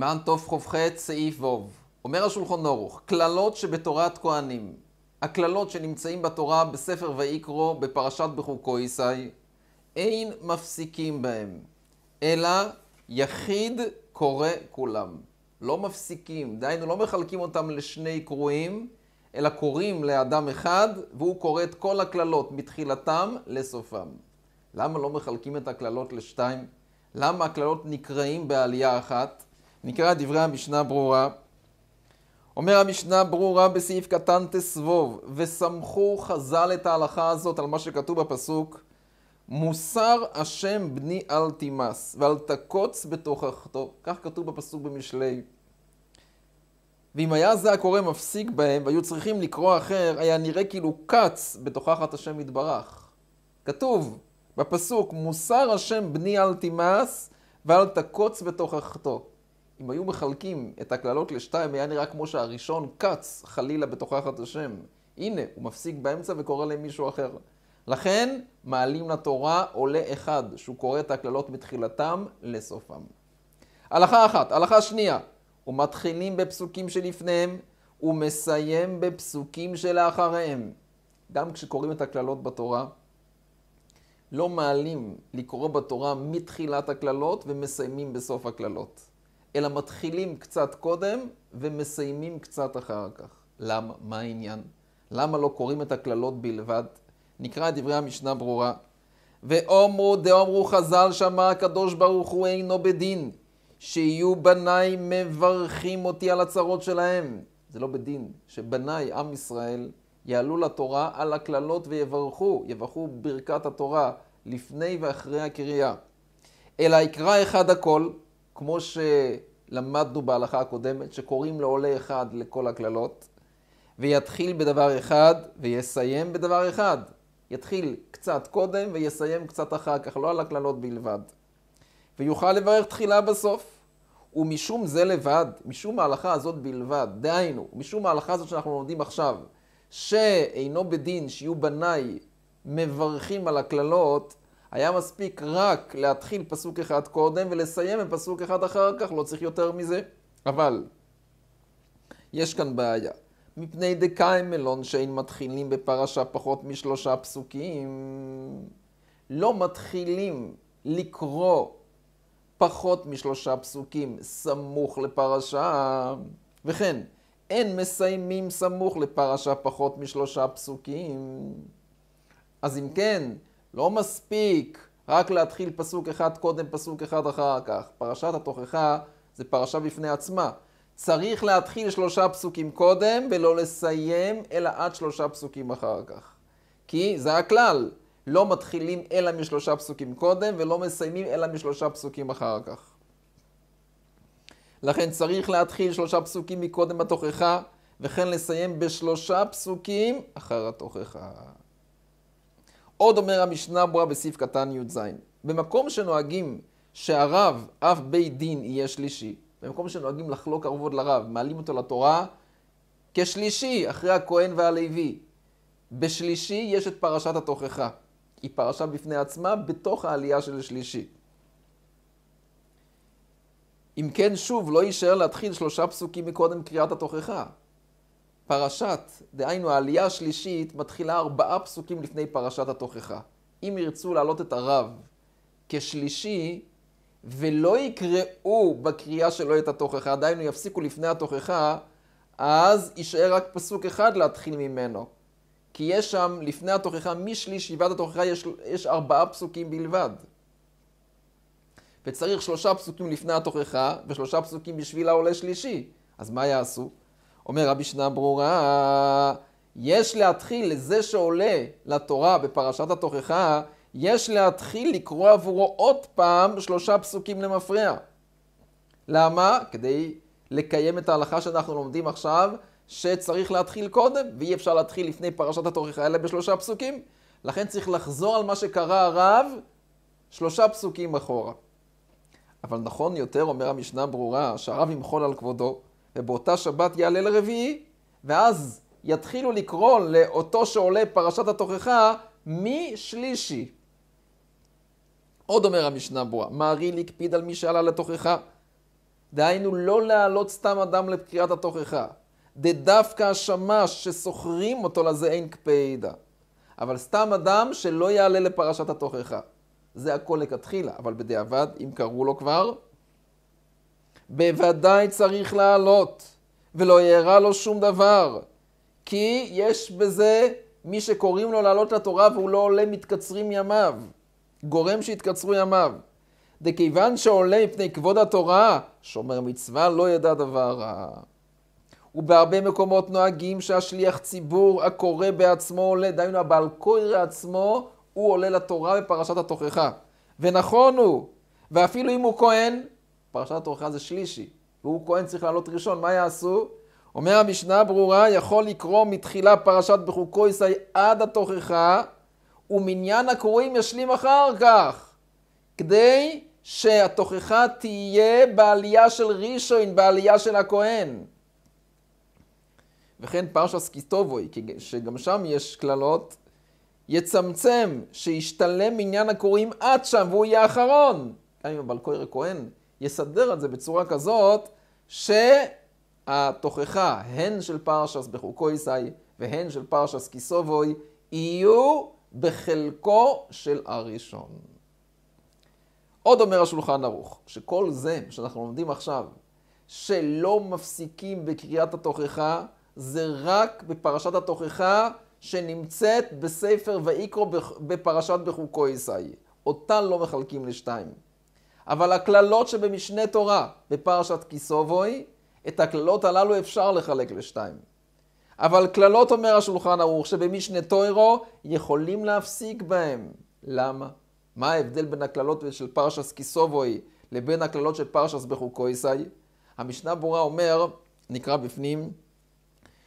סימן תכ"ח סעיף ו'. אומר השולחון נורוך, קללות שבתורת כהנים. הקללות שנמצאים בתורה בספר ויקרו בפרשת בחוקו ישי, אין מפסיקים בהם, אלא יחיד קורא כולם. לא מפסיקים, דהיינו לא מחלקים אותם לשני קרואים, אלא קוראים לאדם אחד, והוא קורא את כל הקללות מתחילתם לסופם. למה לא מחלקים את הקללות לשתיים? למה הקללות נקראים בעלייה אחת? נקרא דברי המשנה ברורה. אומר המשנה ברורה בסעיף קטן תסבוב, וסמכו חז"ל את ההלכה הזאת על מה שכתוב בפסוק מוסר השם בני אל תימס ואל תקוץ בתוכחתו. כך כתוב בפסוק במשלי. ואם היה זה הקורא מפסיק בהם והיו צריכים לקרוא אחר, היה נראה כאילו קץ בתוכחת השם יתברך. כתוב בפסוק מוסר השם בני אל תימס ואל תקוץ בתוכחתו. אם היו מחלקים את הקללות לשתיים, היה נראה כמו שהראשון קץ חלילה בתוכחת השם. הנה, הוא מפסיק באמצע וקורא למישהו אחר. לכן, מעלים לתורה עולה אחד, שהוא קורא את הקללות מתחילתם לסופם. הלכה אחת. הלכה שנייה, ומתחילים בפסוקים שלפניהם, ומסיים בפסוקים שלאחריהם. גם כשקוראים את הקללות בתורה, לא מעלים לקרוא בתורה מתחילת הקללות ומסיימים בסוף הקללות. אלא מתחילים קצת קודם ומסיימים קצת אחר כך. למה? מה העניין? למה לא קוראים את הקללות בלבד? נקרא את דברי המשנה ברורה. ואומרו דאמרו חז"ל שמע הקדוש ברוך הוא אינו בדין, שיהיו בניי מברכים אותי על הצרות שלהם. זה לא בדין, שבניי, עם ישראל, יעלו לתורה על הקללות ויברכו, יברכו ברכת התורה לפני ואחרי הקריאה. אלא יקרא אחד הכל, כמו שלמדנו בהלכה הקודמת, שקוראים לעולה אחד לכל הקללות, ויתחיל בדבר אחד ויסיים בדבר אחד. יתחיל קצת קודם ויסיים קצת אחר כך, לא על הקללות בלבד. ויוכל לברך תחילה בסוף. ומשום זה לבד, משום ההלכה הזאת בלבד, דהיינו, משום ההלכה הזאת שאנחנו לומדים עכשיו, שאינו בדין שיהיו בניי מברכים על הקללות, היה מספיק רק להתחיל פסוק אחד קודם ולסיים בפסוק אחד אחר כך, לא צריך יותר מזה. אבל יש כאן בעיה. מפני דקאי מלון שאין מתחילים בפרשה פחות משלושה פסוקים, לא מתחילים לקרוא פחות משלושה פסוקים סמוך לפרשה, וכן, אין מסיימים סמוך לפרשה פחות משלושה פסוקים. אז אם כן, לא מספיק רק להתחיל פסוק אחד קודם, פסוק אחד אחר כך. פרשת התוכחה זה פרשה בפני עצמה. צריך להתחיל שלושה פסוקים קודם ולא לסיים אלא עד שלושה פסוקים אחר כך. כי זה הכלל, לא מתחילים אלא משלושה פסוקים קודם ולא מסיימים אלא משלושה פסוקים אחר כך. לכן צריך להתחיל שלושה פסוקים מקודם התוכחה וכן לסיים בשלושה פסוקים אחר התוכחה. עוד אומר המשנה ברורה בסעיף קטן י"ז, במקום שנוהגים שהרב, אף בית דין, יהיה שלישי, במקום שנוהגים לחלוק ערובות לרב, מעלים אותו לתורה כשלישי, אחרי הכהן והלוי. בשלישי יש את פרשת התוכחה. היא פרשה בפני עצמה בתוך העלייה של שלישי. אם כן, שוב, לא יישאר להתחיל שלושה פסוקים מקודם קריאת התוכחה. פרשת, דהיינו העלייה השלישית, מתחילה ארבעה פסוקים לפני פרשת התוכחה. אם ירצו להעלות את הרב כשלישי, ולא יקראו בקריאה שלו את התוכחה, דהיינו יפסיקו לפני התוכחה, אז יישאר רק פסוק אחד להתחיל ממנו. כי יש שם, לפני התוכחה, משליש ישיבת התוכחה יש, יש ארבעה פסוקים בלבד. וצריך שלושה פסוקים לפני התוכחה, ושלושה פסוקים בשביל העולה שלישי. אז מה יעשו? אומר רבי שנה ברורה, יש להתחיל לזה שעולה לתורה בפרשת התוכחה, יש להתחיל לקרוא עבורו עוד פעם שלושה פסוקים למפרע. למה? כדי לקיים את ההלכה שאנחנו לומדים עכשיו, שצריך להתחיל קודם, ואי אפשר להתחיל לפני פרשת התוכחה אלא בשלושה פסוקים. לכן צריך לחזור על מה שקרא הרב שלושה פסוקים אחורה. אבל נכון יותר, אומר המשנה ברורה, שהרב ימחול על כבודו, ובאותה שבת יעלה לרביעי, ואז יתחילו לקרוא לאותו שעולה פרשת התוכחה משלישי. עוד אומר המשנה ברורה, מערי להקפיד על מי שעלה לתוכחה. דהיינו, לא להעלות סתם אדם לקריאת התוכחה. דדווקא השמש שסוחרים אותו לזה אין קפידה. אבל סתם אדם שלא יעלה לפרשת התוכחה. זה הכל לכתחילה, אבל בדיעבד, אם קראו לו כבר, בוודאי צריך לעלות, ולא יארע לו שום דבר, כי יש בזה מי שקוראים לו לעלות לתורה והוא לא עולה מתקצרים ימיו, גורם שיתקצרו ימיו. דכיוון שעולה מפני כבוד התורה, שומר מצווה לא ידע דבר רע. ובהרבה מקומות נוהגים שהשליח ציבור הקורא בעצמו עולה, דהיינו הבעל קורא עצמו, הוא עולה לתורה בפרשת התוכחה. ונכון הוא, ואפילו אם הוא כהן, פרשת אורחה זה שלישי, והוא כהן צריך לעלות ראשון, מה יעשו? אומר המשנה ברורה, יכול לקרוא מתחילה פרשת בחוקו ישאי עד התוכחה, ומניין הקוראים ישלים אחר כך, כדי שהתוכחה תהיה בעלייה של ראשון, בעלייה של הכהן. וכן פרשת סקיטובוי, שגם שם יש קללות, יצמצם, שישתלם מניין הקוראים עד שם, והוא יהיה האחרון. גם אם הבלקויר הכהן יסדר את זה בצורה כזאת שהתוכחה, הן של פרשס בחוקו והן של פרשס כיסובוי, יהיו בחלקו של הראשון. עוד אומר השולחן ערוך, שכל זה שאנחנו לומדים עכשיו, שלא מפסיקים בקריאת התוכחה, זה רק בפרשת התוכחה שנמצאת בספר ויקרו בפרשת בחוקו ישאי. אותה לא מחלקים לשתיים. אבל הקללות שבמשנה תורה, בפרשת כיסובוי, את הקללות הללו אפשר לחלק לשתיים. אבל קללות, אומר השולחן ערוך, שבמשנה תוירו יכולים להפסיק בהם. למה? מה ההבדל בין הקללות של פרשס כיסובוי לבין הקללות של פרשס בחוקויסאי? המשנה ברורה אומר, נקרא בפנים,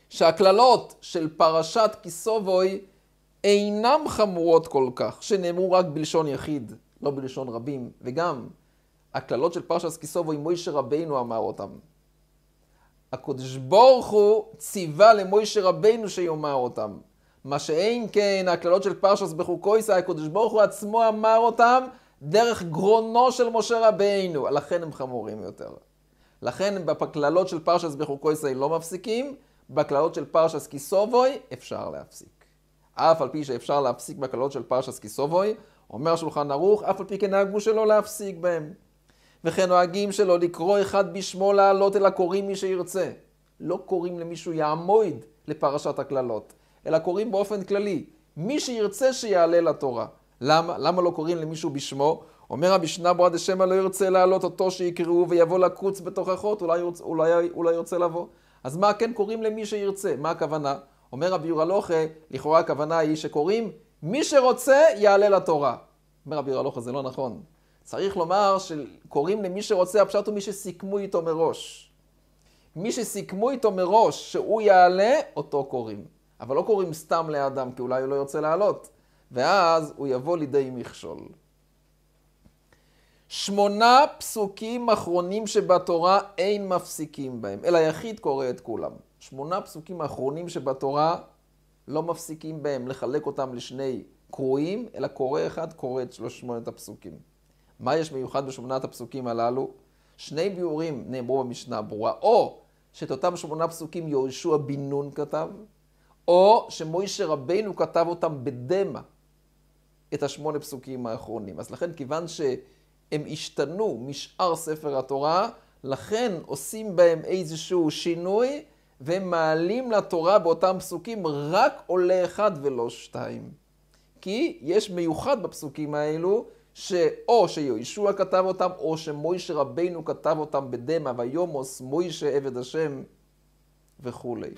שהקללות של פרשת כיסובוי אינם חמורות כל כך, שנאמרו רק בלשון יחיד, לא בלשון רבים, וגם הקללות של פרשת עם מוישה רבינו אמר אותם. הקדוש ברוך הוא ציווה למוישה רבינו שיאמר אותם. מה שאין כן הקללות של פרשס בחוקויסא, הקדוש ברוך הוא עצמו אמר אותם דרך גרונו של משה רבינו, לכן הם חמורים יותר. לכן בקללות של פרשס בחוקויסא לא מפסיקים, בקללות של פרשס כיסובוי אפשר להפסיק. אף על פי שאפשר להפסיק בקללות של פרשס כיסובוי, אומר שולחן ערוך, אף על פי כן נהגו שלא להפסיק בהם. וכן נוהגים שלא לקרוא אחד בשמו לעלות, אלא קוראים מי שירצה. לא קוראים למישהו יעמוד לפרשת הקללות, אלא קוראים באופן כללי, מי שירצה שיעלה לתורה. למה? למה לא קוראים למישהו בשמו? אומר המשנה ברא דשמא לא ירצה לעלות אותו שיקראו ויבוא לקוץ בתוכחות, אולי, ירצ, אולי, אולי ירצה לבוא. אז מה כן קוראים למי שירצה? מה הכוונה? אומר רבי יורלוכה, לכאורה הכוונה היא שקוראים מי שרוצה יעלה לתורה. אומר רבי יורלוכה, זה לא נכון. צריך לומר שקוראים למי שרוצה, הפשט הוא מי שסיכמו איתו מראש. מי שסיכמו איתו מראש שהוא יעלה, אותו קוראים. אבל לא קוראים סתם לאדם, כי אולי הוא לא ירצה לעלות. ואז הוא יבוא לידי מכשול. שמונה פסוקים אחרונים שבתורה אין מפסיקים בהם, אלא היחיד קורא את כולם. שמונה פסוקים אחרונים שבתורה לא מפסיקים בהם לחלק אותם לשני קרואים, אלא קורא אחד קורא את שלוש שמונת הפסוקים. מה יש מיוחד בשמונת הפסוקים הללו? שני ביאורים נאמרו במשנה ברורה, או שאת אותם שמונה פסוקים יהושע בן נון כתב, או שמוישה רבנו כתב אותם בדמע, את השמונה פסוקים האחרונים. אז לכן, כיוון שהם השתנו משאר ספר התורה, לכן עושים בהם איזשהו שינוי, והם מעלים לתורה באותם פסוקים רק עולה אחד ולא שתיים. כי יש מיוחד בפסוקים האלו, שאו שיהושע כתב אותם, או שמוישה רבינו כתב אותם בדמע, ויומוס מוישה עבד השם וכולי.